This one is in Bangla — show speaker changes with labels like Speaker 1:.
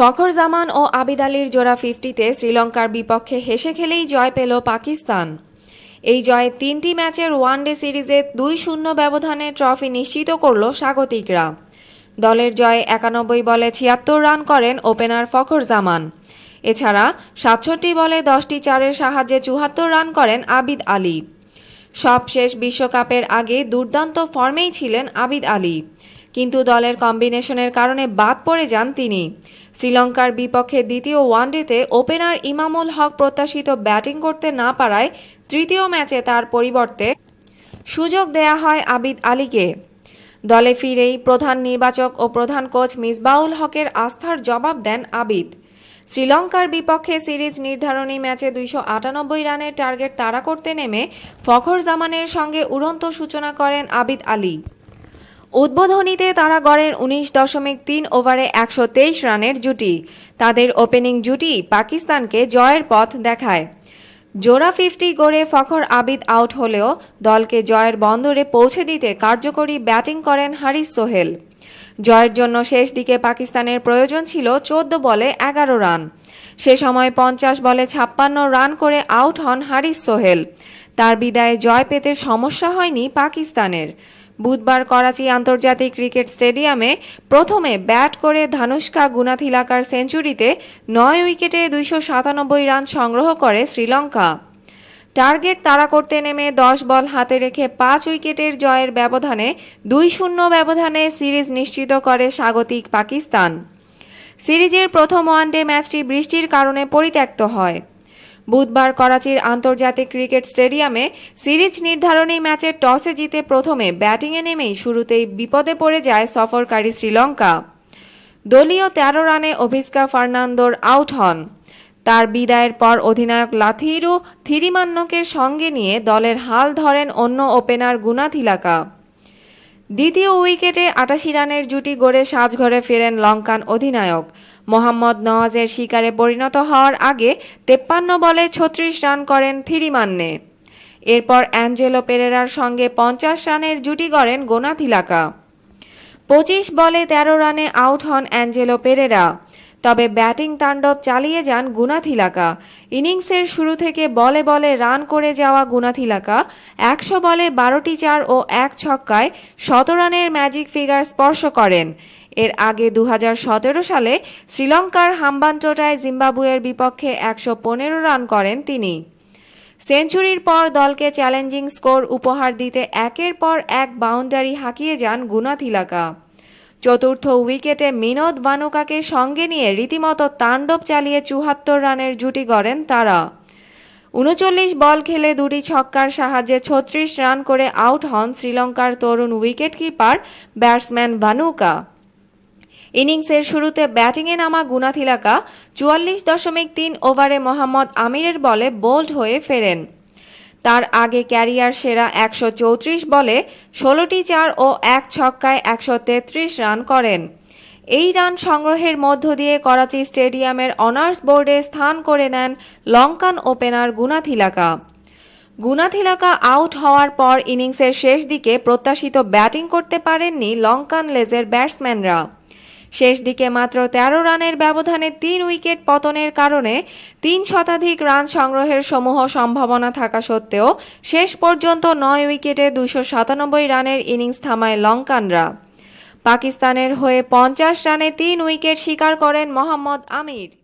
Speaker 1: ফখর জামান ও আবিদ আলীর জোড়া ফিফটিতে শ্রীলঙ্কার বিপক্ষে হেসে খেলেই জয় পেল পাকিস্তান এই জয়ে তিনটি ম্যাচের ওয়ানডে সিরিজে দুই শূন্য ব্যবধানে ট্রফি নিশ্চিত করল স্বাগতিকরা দলের জয়ে একানব্বই বলে ছিয়াত্তর রান করেন ওপেনার ফখর জামান এছাড়া সাতষট্টি বলে দশটি চারের সাহায্যে চুহাত্তর রান করেন আবিদ আলী সবশেষ বিশ্বকাপের আগে দুর্দান্ত ফর্মেই ছিলেন আবিদ আলী কিন্তু দলের কম্বিনেশনের কারণে বাদ পড়ে যান তিনি শ্রীলঙ্কার বিপক্ষে দ্বিতীয় ওয়ানডেতে ওপেনার ইমামুল হক প্রত্যাশিত ব্যাটিং করতে না পারায় তৃতীয় ম্যাচে তার পরিবর্তে সুযোগ দেয়া হয় আবিদ আলীকে দলে ফিরেই প্রধান নির্বাচক ও প্রধান কোচ মিসবাউল হকের আস্থার জবাব দেন আবিদ শ্রীলঙ্কার বিপক্ষে সিরিজ নির্ধারণী ম্যাচে দুইশো আটানব্বই রানের টার্গেট তাড়া করতে নেমে ফখর জামানের সঙ্গে উড়ন্ত সূচনা করেন আবিদ আলী উদ্বোধনীতে তারা গড়েন উনিশ দশমিক তিন ওভারে একশো তেইশ রানের জুটি তাদের ওপেনিং জুটি পাকিস্তানকে জয়ের পথ দেখায় জোড়া ফিফটি গড়ে ফখর আবিদ আউট হলেও দলকে জয়ের বন্দরে পৌঁছে দিতে কার্যকরী ব্যাটিং করেন হারিস সোহেল জয়ের জন্য শেষ দিকে পাকিস্তানের প্রয়োজন ছিল চোদ্দ বলে এগারো রান সে সময় পঞ্চাশ বলে ছাপ্পান্ন রান করে আউট হন হারিস সোহেল তার বিদায়ে জয় পেতে সমস্যা হয়নি পাকিস্তানের বুধবার করাচি আন্তর্জাতিক ক্রিকেট স্টেডিয়ামে প্রথমে ব্যাট করে ধানুষ্কা গুনাথিলাকার সেঞ্চুরিতে নয় উইকেটে দুইশো সাতানব্বই রান সংগ্রহ করে শ্রীলঙ্কা টার্গেট তাড়া করতে নেমে দশ বল হাতে রেখে পাঁচ উইকেটের জয়ের ব্যবধানে দুই শূন্য ব্যবধানে সিরিজ নিশ্চিত করে স্বাগতিক পাকিস্তান সিরিজের প্রথম ওয়ানডে ম্যাচটি বৃষ্টির কারণে পরিত্যক্ত হয় বুধবার করাচির আন্তর্জাতিক ক্রিকেট স্টেডিয়ামে সিরিজ নির্ধারণী ম্যাচে টসে জিতে প্রথমে ব্যাটিংয়ে নেমেই শুরুতেই বিপদে পড়ে যায় সফরকারী শ্রীলঙ্কা দলীয় তেরো রানে অভিস্কা ফার্নান্দোর আউট হন তার বিদায়ের পর অধিনায়ক লাথিরু থিরিমান্নকে সঙ্গে নিয়ে দলের হাল ধরেন অন্য ওপেনার গুনাথিলাকা দ্বিতীয় উইকেটে আটাশি রানের জুটি গড়ে সাজঘরে ফেরেন লঙ্কান অধিনায়ক মোহাম্মদ নওয়াজের শিকারে পরিণত হওয়ার আগে তেপ্পান্ন বলে ছত্রিশ রান করেন থিরিমান্নে এরপর অ্যাঞ্জেলো পেরেরার সঙ্গে পঞ্চাশ রানের জুটি গড়েন গোনা থিলাকা পঁচিশ বলে ১৩ রানে আউট হন অ্যাঞ্জেলো পেরেরা তবে ব্যাটিং তাণ্ডব চালিয়ে যান গুনাথিলাকা ইনিংসের শুরু থেকে বলে বলে রান করে যাওয়া গুনাথিলাকা একশো বলে বারোটি চার ও এক ছক্কায় শত রানের ম্যাজিক ফিগার স্পর্শ করেন এর আগে দু সালে শ্রীলঙ্কার হাম্বানচোটায় জিম্বাবুয়ের বিপক্ষে একশো রান করেন তিনি সেঞ্চুরির পর দলকে চ্যালেঞ্জিং স্কোর উপহার দিতে একের পর এক বাউন্ডারি হাঁকিয়ে যান গুনাথিলাকা চতুর্থ উইকেটে মিনোদ ভানুকাকে সঙ্গে নিয়ে রীতিমতো তাণ্ডব চালিয়ে চুহাত্তর রানের জুটি গড়েন তারা উনচল্লিশ বল খেলে দুটি ছক্কার সাহায্যে ছত্রিশ রান করে আউট হন শ্রীলঙ্কার তরুণ উইকেট কিপার ব্যাটসম্যান ভানুকা ইনিংসের শুরুতে ব্যাটিংয়ে নামা গুনাথিলাকা চুয়াল্লিশ দশমিক তিন ওভারে মোহাম্মদ আমিরের বলে বোল্ড হয়ে ফেরেন তার আগে ক্যারিয়ার সেরা একশো বলে ষোলোটি চার ও এক ছক্কায় একশো রান করেন এই রান সংগ্রহের মধ্য দিয়ে করাচি স্টেডিয়ামের অনার্স বোর্ডে স্থান করে নেন লঙ্কান ওপেনার গুনাথিলাকা গুনাথিলাকা আউট হওয়ার পর ইনিংসের শেষ দিকে প্রত্যাশিত ব্যাটিং করতে পারেননি লঙ্কান লেজের ব্যাটসম্যানরা শেষ দিকে মাত্র ১৩ রানের ব্যবধানে তিন উইকেট পতনের কারণে তিন শতাধিক রান সংগ্রহের সমূহ সম্ভাবনা থাকা সত্ত্বেও শেষ পর্যন্ত নয় উইকেটে দুশো সাতানব্বই রানের ইনিংস থামায় লঙ্কানরা পাকিস্তানের হয়ে পঞ্চাশ রানে তিন উইকেট শিকার করেন মোহাম্মদ আমির